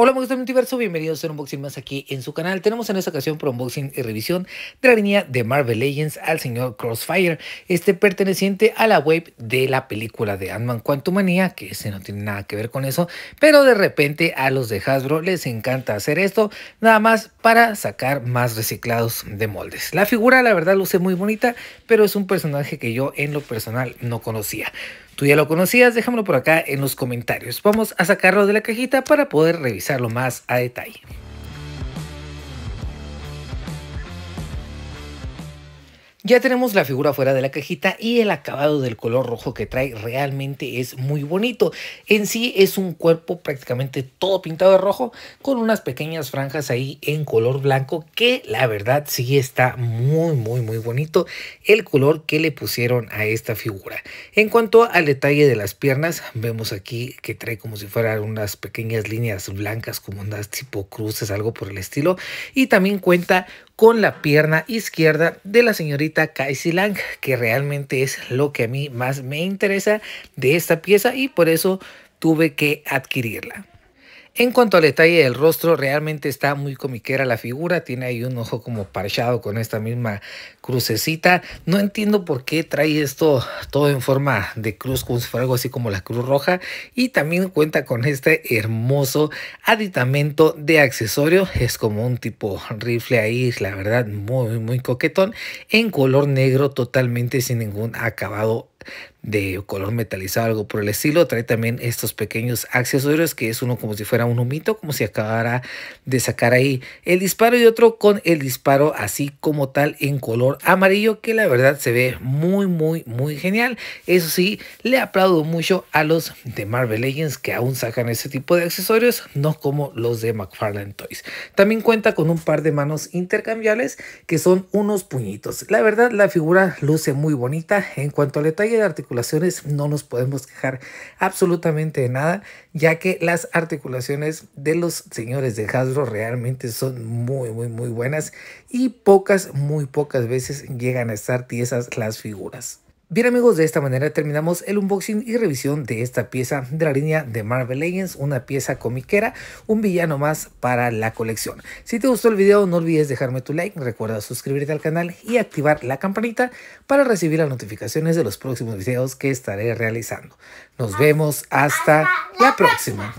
Hola amigos del multiverso, bienvenidos a un unboxing más aquí en su canal. Tenemos en esta ocasión por unboxing y revisión de la línea de Marvel Legends al señor Crossfire, este perteneciente a la web de la película de Ant-Man Quantumania, que ese no tiene nada que ver con eso, pero de repente a los de Hasbro les encanta hacer esto, nada más para sacar más reciclados de moldes. La figura la verdad luce muy bonita, pero es un personaje que yo en lo personal no conocía. Tú ya lo conocías, déjamelo por acá en los comentarios. Vamos a sacarlo de la cajita para poder revisarlo más a detalle. Ya tenemos la figura fuera de la cajita y el acabado del color rojo que trae realmente es muy bonito. En sí es un cuerpo prácticamente todo pintado de rojo con unas pequeñas franjas ahí en color blanco que la verdad sí está muy muy muy bonito el color que le pusieron a esta figura. En cuanto al detalle de las piernas vemos aquí que trae como si fueran unas pequeñas líneas blancas como unas tipo cruces algo por el estilo y también cuenta con la pierna izquierda de la señorita Kaisi Lang, que realmente es lo que a mí más me interesa de esta pieza y por eso tuve que adquirirla. En cuanto al detalle del rostro, realmente está muy comiquera la figura. Tiene ahí un ojo como parchado con esta misma crucecita. No entiendo por qué trae esto todo en forma de cruz, con algo así como la cruz roja. Y también cuenta con este hermoso aditamento de accesorio. Es como un tipo rifle ahí, la verdad, muy, muy coquetón. En color negro, totalmente sin ningún acabado de color metalizado, algo por el estilo. Trae también estos pequeños accesorios que es uno como si fuera un humito, como si acabara de sacar ahí el disparo y otro con el disparo así como tal en color amarillo que la verdad se ve muy, muy, muy genial. Eso sí, le aplaudo mucho a los de Marvel Legends que aún sacan ese tipo de accesorios, no como los de McFarlane Toys. También cuenta con un par de manos intercambiables que son unos puñitos. La verdad, la figura luce muy bonita en cuanto al detalle de articulación no nos podemos quejar absolutamente de nada, ya que las articulaciones de los señores de Hasbro realmente son muy, muy, muy buenas y pocas, muy pocas veces llegan a estar tiesas las figuras. Bien amigos, de esta manera terminamos el unboxing y revisión de esta pieza de la línea de Marvel Legends, una pieza comiquera, un villano más para la colección. Si te gustó el video no olvides dejarme tu like, recuerda suscribirte al canal y activar la campanita para recibir las notificaciones de los próximos videos que estaré realizando. Nos vemos hasta la próxima.